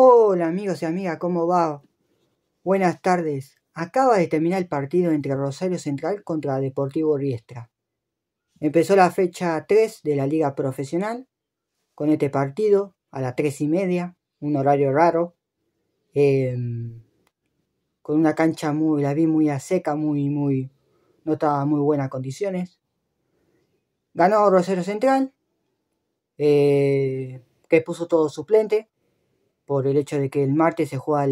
Hola amigos y amigas, ¿cómo va? Buenas tardes. Acaba de terminar el partido entre Rosario Central contra Deportivo Riestra. Empezó la fecha 3 de la Liga Profesional con este partido a las 3 y media, un horario raro, em, con una cancha muy, la vi muy a seca, muy, muy, no estaba muy buenas condiciones. Ganó Rosario Central, eh, que puso todo suplente por el hecho de que el martes se juega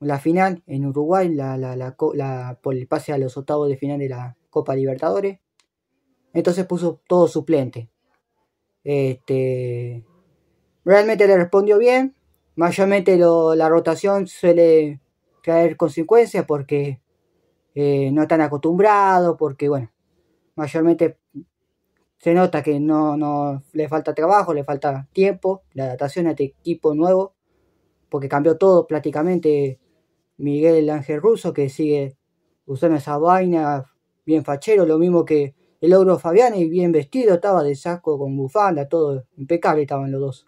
la final en Uruguay, la, la, la, por el pase a los octavos de final de la Copa Libertadores. Entonces puso todo suplente. Este, realmente le respondió bien. Mayormente la rotación suele caer consecuencias porque eh, no están acostumbrados, porque bueno, mayormente se nota que no, no le falta trabajo, le falta tiempo, la adaptación a este equipo nuevo porque cambió todo prácticamente Miguel Ángel Russo, que sigue usando esa vaina bien fachero, lo mismo que el ogro y bien vestido, estaba de saco con bufanda, todo impecable estaban los dos.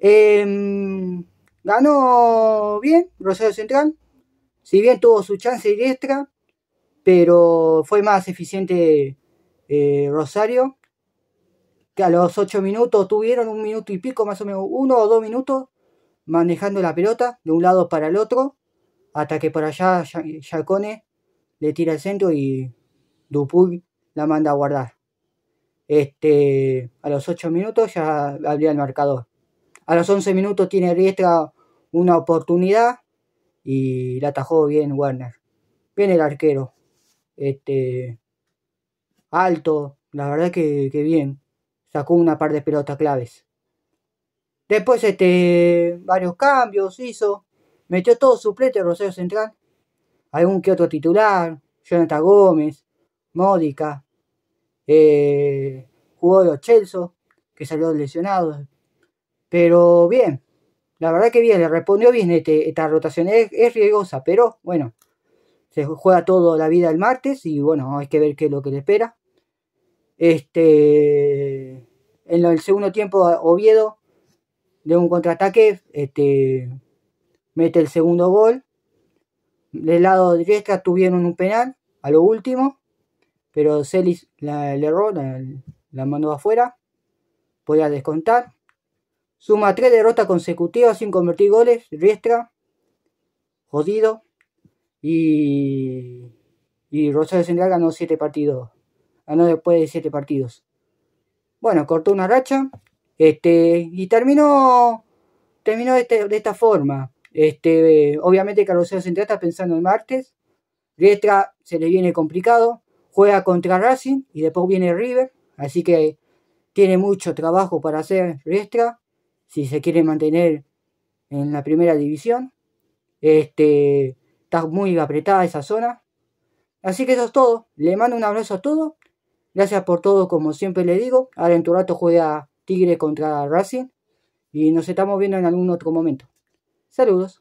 Em, ganó bien Rosario Central, si bien tuvo su chance diestra, pero fue más eficiente eh, Rosario, que a los 8 minutos tuvieron un minuto y pico, más o menos uno o dos minutos, manejando la pelota de un lado para el otro, hasta que por allá Jacone le tira el centro y Dupuy la manda a guardar. Este, a los 8 minutos ya abría el marcador. A los 11 minutos tiene Riestra una oportunidad y la atajó bien Werner. Bien el arquero. Este, alto, la verdad que bien. Sacó una par de pelotas claves. Después este, varios cambios hizo, metió todo suplente Rosario Central, algún que otro titular, Jonathan Gómez, Módica, eh, jugó los Chelsea. que salió lesionado. Pero bien, la verdad que bien, le respondió bien este, esta rotación. Es, es, riesgosa, pero bueno, se juega toda la vida el martes y bueno, hay que ver qué es lo que le espera. Este, en el segundo tiempo, Oviedo de un contraataque, este, mete el segundo gol. Del lado de derecha tuvieron un penal a lo último, pero Celis la, le erró, la, mandó afuera. Podía descontar. Suma tres derrotas consecutivas sin convertir goles. Riestra, jodido. Y, y Rosario Central ganó siete partidos. Ganó después de siete partidos. Bueno, cortó una racha este, y terminó, terminó de, este, esta forma. Este, obviamente Carlos Central está pensando en martes. Riestra se le viene complicado. Juega contra Racing y después viene River. Así que tiene mucho trabajo para hacer Riestra si se quiere mantener en la primera división. Este, está muy apretada esa zona. Así que eso es todo. Le mando un abrazo a todos. Gracias por todo, como siempre le digo. Ahora en tu rato juega Tigre contra Racing y nos estamos viendo en algún otro momento. Saludos.